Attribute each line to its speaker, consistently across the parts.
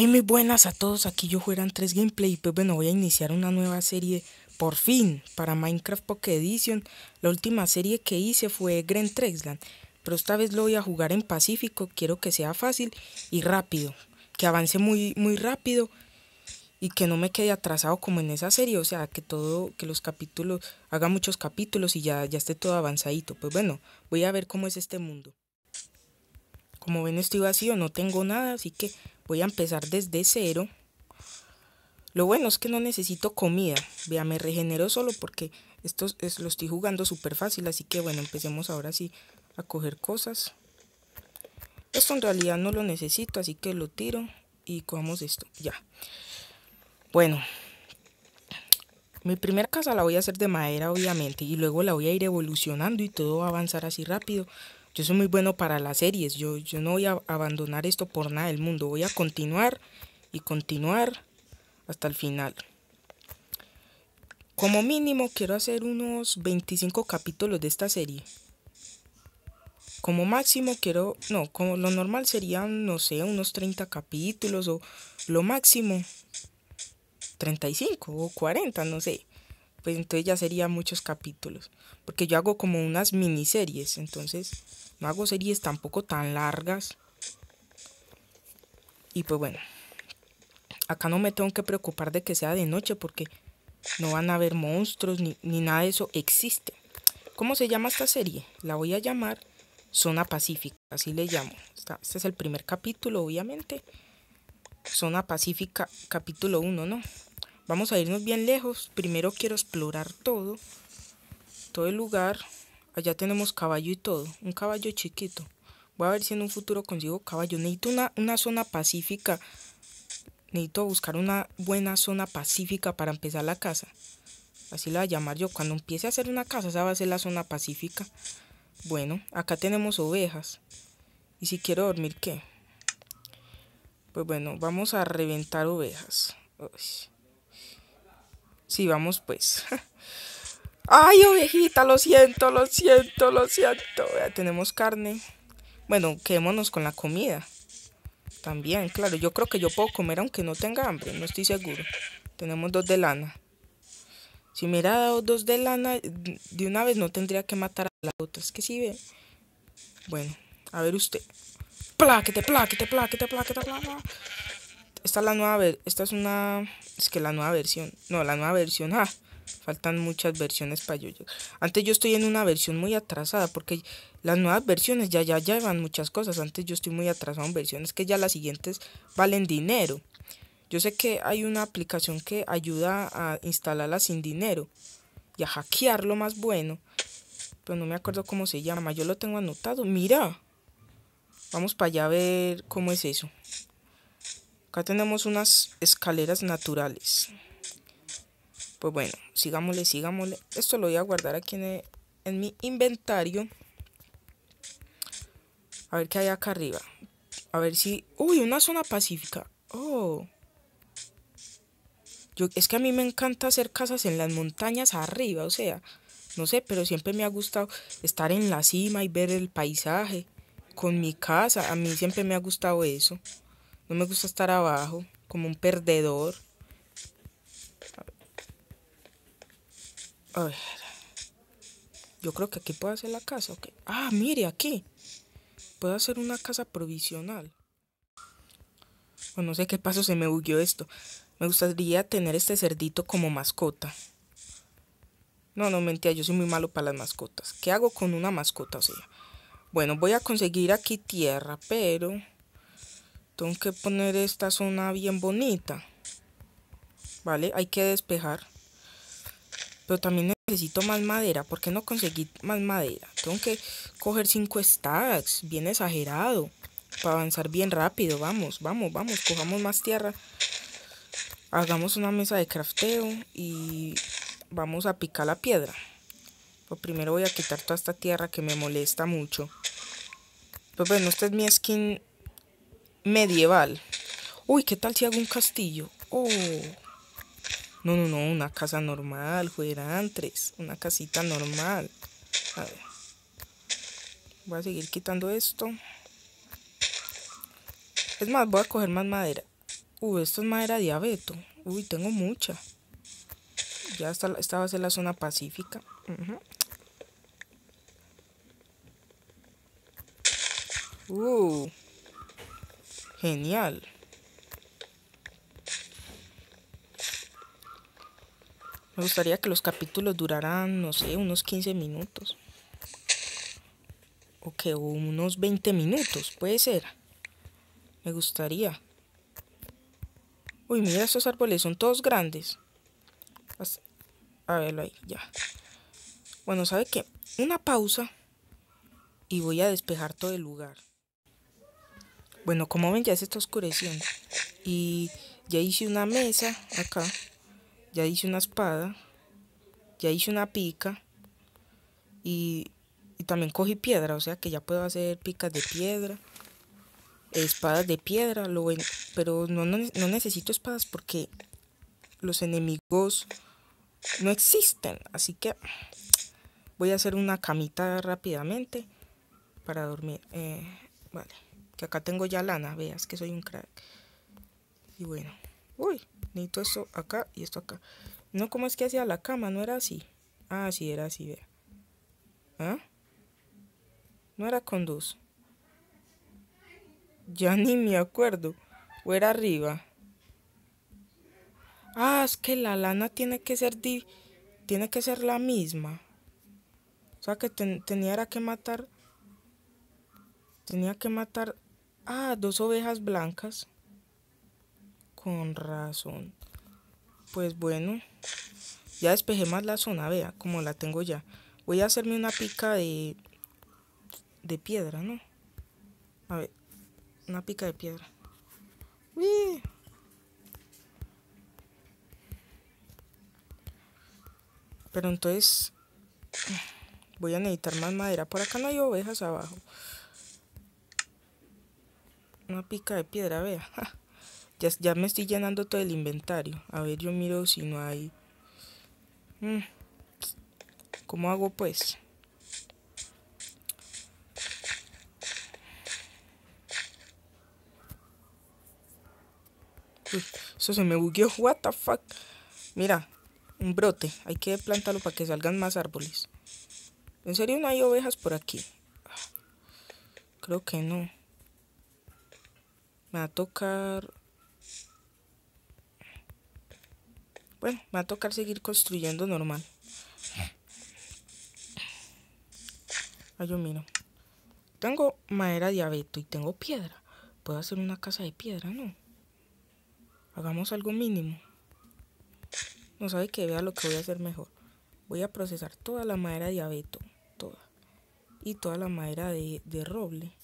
Speaker 1: Hey, muy buenas a todos, aquí yo eran 3 Gameplay y pues bueno, voy a iniciar una nueva serie por fin para Minecraft Pocket Edition. La última serie que hice fue Grand Trexland, pero esta vez lo voy a jugar en Pacífico, quiero que sea fácil y rápido, que avance muy, muy rápido y que no me quede atrasado como en esa serie, o sea, que todo, que los capítulos, haga muchos capítulos y ya, ya esté todo avanzadito. Pues bueno, voy a ver cómo es este mundo. Como ven estoy vacío, no tengo nada, así que Voy a empezar desde cero. Lo bueno es que no necesito comida. Vea, me regenero solo porque esto es, lo estoy jugando súper fácil. Así que bueno, empecemos ahora sí a coger cosas. Esto en realidad no lo necesito, así que lo tiro y cojamos esto. Ya. Bueno. Mi primera casa la voy a hacer de madera, obviamente. Y luego la voy a ir evolucionando y todo va a avanzar así rápido. Yo soy muy bueno para las series. Yo, yo no voy a abandonar esto por nada del mundo. Voy a continuar y continuar hasta el final. Como mínimo quiero hacer unos 25 capítulos de esta serie. Como máximo quiero, no, como lo normal serían, no sé, unos 30 capítulos o lo máximo 35 o 40, no sé pues entonces ya serían muchos capítulos. Porque yo hago como unas miniseries, entonces no hago series tampoco tan largas. Y pues bueno, acá no me tengo que preocupar de que sea de noche porque no van a haber monstruos ni, ni nada de eso existe. ¿Cómo se llama esta serie? La voy a llamar Zona Pacífica, así le llamo. Este es el primer capítulo, obviamente. Zona Pacífica, capítulo 1, ¿no? Vamos a irnos bien lejos. Primero quiero explorar todo. Todo el lugar. Allá tenemos caballo y todo. Un caballo chiquito. Voy a ver si en un futuro consigo caballo. Necesito una, una zona pacífica. Necesito buscar una buena zona pacífica para empezar la casa. Así la voy a llamar yo. Cuando empiece a hacer una casa, esa va a ser la zona pacífica. Bueno, acá tenemos ovejas. ¿Y si quiero dormir qué? Pues bueno, vamos a reventar ovejas. Sí, vamos pues. Ay, ovejita, lo siento, lo siento, lo siento. Ya tenemos carne. Bueno, quedémonos con la comida. También, claro, yo creo que yo puedo comer aunque no tenga hambre, no estoy seguro. Tenemos dos de lana. Si me hubiera dado dos de lana, de una vez no tendría que matar a la otra. Es que sí ve. Bueno, a ver usted. Pláquete, pláquete, pláquete, pláquete, pláquete esta es la nueva es una es que la nueva versión no la nueva versión ah faltan muchas versiones para yo antes yo estoy en una versión muy atrasada porque las nuevas versiones ya ya llevan muchas cosas antes yo estoy muy atrasado en versiones que ya las siguientes valen dinero yo sé que hay una aplicación que ayuda a instalarla sin dinero y a hackear lo más bueno pero no me acuerdo cómo se llama yo lo tengo anotado mira vamos para allá a ver cómo es eso tenemos unas escaleras naturales. Pues bueno, sigámosle, sigámosle. Esto lo voy a guardar aquí en, en mi inventario. A ver qué hay acá arriba. A ver si... Uy, una zona pacífica. Oh. Yo, es que a mí me encanta hacer casas en las montañas arriba, o sea, no sé, pero siempre me ha gustado estar en la cima y ver el paisaje con mi casa. A mí siempre me ha gustado eso. No me gusta estar abajo, como un perdedor. A ver. Yo creo que aquí puedo hacer la casa. Ah, mire, aquí. Puedo hacer una casa provisional. Bueno, no sé qué paso se me huyó esto. Me gustaría tener este cerdito como mascota. No, no, mentira, yo soy muy malo para las mascotas. ¿Qué hago con una mascota? O sea, bueno, voy a conseguir aquí tierra, pero... Tengo que poner esta zona bien bonita. ¿Vale? Hay que despejar. Pero también necesito más madera. ¿Por qué no conseguí más madera? Tengo que coger 5 stacks. Bien exagerado. Para avanzar bien rápido. Vamos, vamos, vamos. Cojamos más tierra. Hagamos una mesa de crafteo. Y vamos a picar la piedra. Pues primero voy a quitar toda esta tierra que me molesta mucho. Pues bueno, esta es mi skin medieval. Uy, ¿qué tal si hago un castillo? Oh. No, no, no, una casa normal, fuera antes. Una casita normal. A Voy a seguir quitando esto. Es más, voy a coger más madera. Uy, uh, esto es madera de abeto. Uy, tengo mucha. Ya está, esta va a ser la zona pacífica. Genial. Me gustaría que los capítulos duraran, no sé, unos 15 minutos. O que unos 20 minutos, puede ser. Me gustaría. Uy, mira, estos árboles son todos grandes. A verlo ahí, ya. Bueno, ¿sabe qué? Una pausa y voy a despejar todo el lugar. Bueno, como ven, ya se está oscureciendo. Y ya hice una mesa acá. Ya hice una espada. Ya hice una pica. Y, también cogí piedra, o sea que ya puedo hacer picas de piedra. Espadas de piedra, lo pero no, necesito espadas porque los enemigos no existen. Así que voy a hacer una camita rápidamente para dormir. Eh, vale. Que acá tengo ya lana, veas que soy un crack. Y bueno, uy, necesito esto acá y esto acá. No, ¿cómo es que hacía la cama? No era así. Ah, sí, era así, vea. ¿Ah? No era con dos. Ya ni me acuerdo. O era arriba. Ah, es que la lana tiene que ser tiene que ser la misma. O sea que tenía que matar tenía que matar Ah, dos ovejas blancas. Con razón. Pues bueno, ya despejé más la zona, vea, como la tengo ya. Voy a hacerme una pica de, de piedra, ¿no? A ver, una pica de piedra. ¡Uy! Pero entonces voy a necesitar más madera. Por acá no hay ovejas abajo una pica de piedra, vea. Ya, me estoy llenando todo el inventario. A ver, yo miro si no hay... Mm. ¿Cómo hago pues? eso se me bugueó. What the fuck. Mira, un brote. Hay que plantarlo para que salgan más árboles. ¿En serio no hay ovejas por aquí? Ah, creo que no me va a tocar... Bueno, me va a tocar seguir construyendo normal. Ay, ah, yo miro. Tengo madera de abeto y tengo piedra. Puedo hacer una casa de piedra, ¿no? Hagamos algo mínimo. No sabe que vea lo que voy a hacer mejor. Voy a procesar toda la madera de abeto. Toda. Y toda la madera de roble.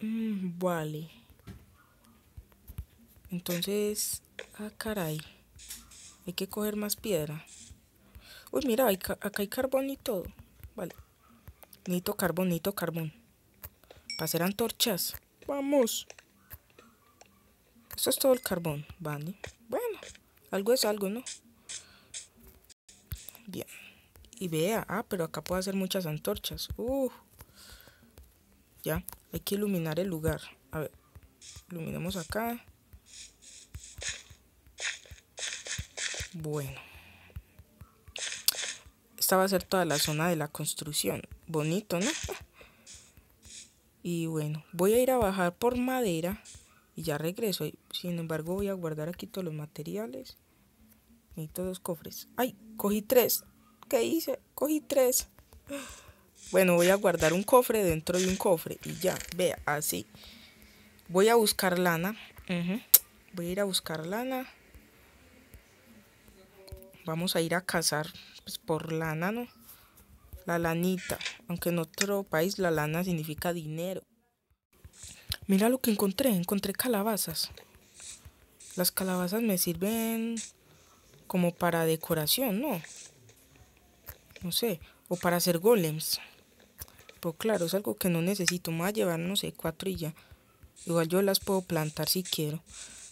Speaker 1: Mm, vale. Entonces, ah, caray. Hay que coger más piedra. Uy, mira, acá hay carbón y todo. Vale. Necesito carbón, necesito carbón. Para hacer antorchas. Vamos. Eso es todo el carbón, vale. Bueno, algo es algo, ¿no? Bien. Y vea, ah, pero acá puedo hacer muchas antorchas. Uh. ¿ya? Hay que iluminar el lugar. A ver, iluminamos acá. Bueno. Esta va a ser toda la zona de la construcción. Bonito, ¿no? Y bueno, voy a ir a bajar por madera y ya regreso. Sin embargo, voy a guardar aquí todos los materiales. Necesito dos cofres. ¡Ay! Cogí tres. ¿Qué hice? Cogí tres. Bueno, voy a guardar un cofre dentro de un cofre. Y ya, vea, así. Voy a buscar lana. Voy a ir a buscar lana. Vamos a ir a cazar pues, por lana, ¿no? La lanita. Aunque en otro país la lana significa dinero. Mira lo que encontré. Encontré calabazas. Las calabazas me sirven como para decoración, ¿no? No sé. O para hacer golems claro, es algo que no necesito, más llevar, no sé, cuatro y ya. Igual yo las puedo plantar si quiero.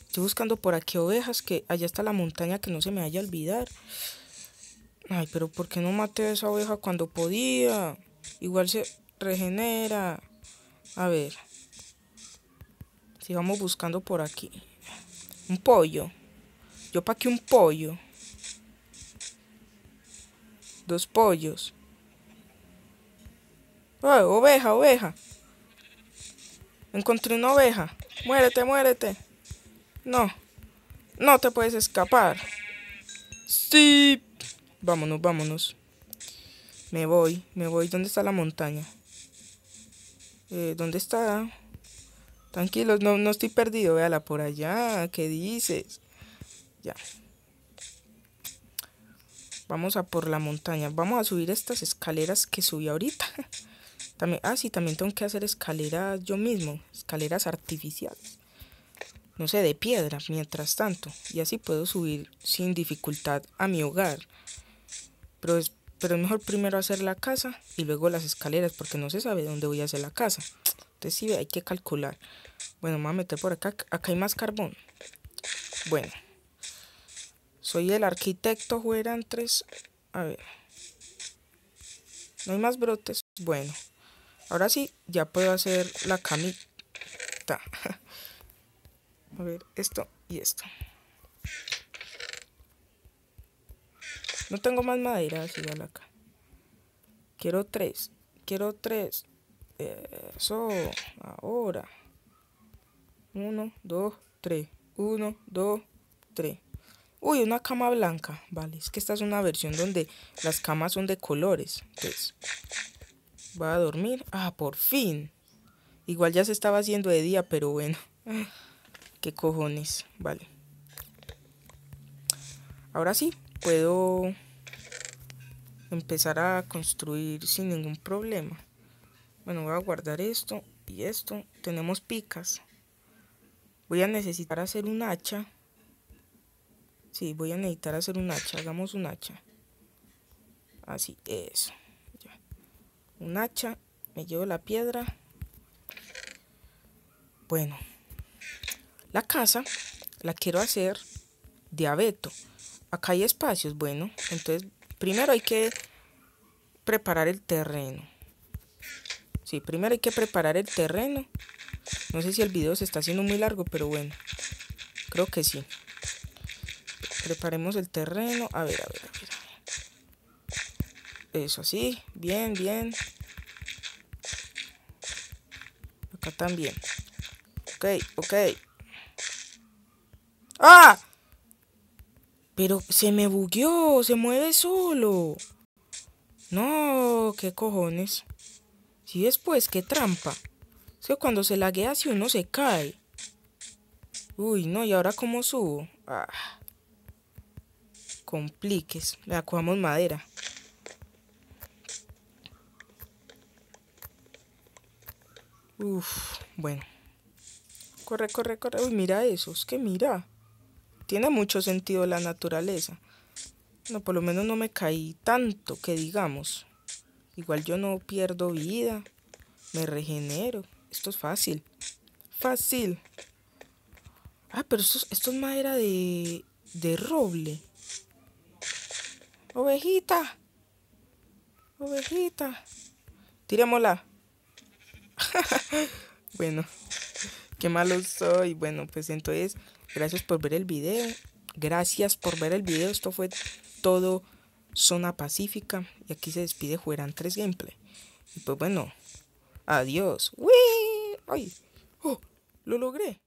Speaker 1: Estoy buscando por aquí ovejas, que allá está la montaña que no se me vaya a olvidar. Ay, pero ¿por qué no maté a esa oveja cuando podía? Igual se regenera. A ver. Sigamos buscando por aquí. Un pollo. Yo qué un pollo. Dos pollos oveja, oveja. Encontré una oveja. Muérete, muérete. No. No te puedes escapar. Sí. Vámonos, vámonos. Me voy, me voy. ¿Dónde está la montaña? Eh, ¿Dónde está? Tranquilos, no, no estoy perdido. Véala por allá. ¿Qué dices? Ya. Vamos a por la montaña. Vamos a subir estas escaleras que subí ahorita. También, ah, sí, también tengo que hacer escaleras yo mismo, escaleras artificiales. No sé, de piedra, mientras tanto. Y así puedo subir sin dificultad a mi hogar. Pero es, pero mejor primero hacer la casa y luego las escaleras, porque no se sabe dónde voy a hacer la casa. Entonces sí, hay que calcular. Bueno, me voy a meter por acá. Acá hay más carbón. Bueno. Soy el arquitecto, jueran tres. A ver. No hay más brotes. Bueno. Ahora sí, ya puedo hacer la camita. A ver, esto y esto. No tengo más madera, así la acá. Quiero tres. Quiero tres. Eso. Ahora. Uno, dos, tres. Uno, dos, tres. Uy, una cama blanca. Vale, es que esta es una versión donde las camas son de colores. Entonces, Va a dormir. Ah, por fin. Igual ya se estaba haciendo de día, pero bueno. Ah, qué cojones. Vale. Ahora sí, puedo empezar a construir sin ningún problema. Bueno, voy a guardar esto y esto. Tenemos picas. Voy a necesitar hacer un hacha. Sí, voy a necesitar hacer un hacha. Hagamos un hacha. Así, eso un hacha, me llevo la piedra. Bueno, la casa la quiero hacer de abeto. Acá hay espacios, bueno, entonces primero hay que preparar el terreno. Sí, primero hay que preparar el terreno. No sé si el video se está haciendo muy largo, pero bueno, creo que sí. Preparemos el terreno. A ver, a ver, a ver. Eso sí. bien, bien. también. Ok, ok. ¡Ah! Pero se me bugueó, se mueve solo. No, qué cojones. Si después, qué trampa. Es que cuando se laguea si uno se cae. Uy, no, ¿y ahora cómo subo? Ah. Compliques. Le acuamos madera. Uf, bueno. Corre, corre, corre. Uy, mira eso, es que mira. Tiene mucho sentido la naturaleza. No, por lo menos no me caí tanto que digamos. Igual yo no pierdo vida. Me regenero. Esto es fácil. Fácil. Ah, pero esto, esto es madera de, de roble. Ovejita. Ovejita. Tirémosla. bueno, qué malo soy. Bueno, pues entonces, gracias por ver el video. Gracias por ver el video. Esto fue todo Zona Pacífica. Y aquí se despide Jueran 3 Gameplay. pues bueno, adiós. ¡Uy! ¡Ay! ¡Oh! ¡Lo logré!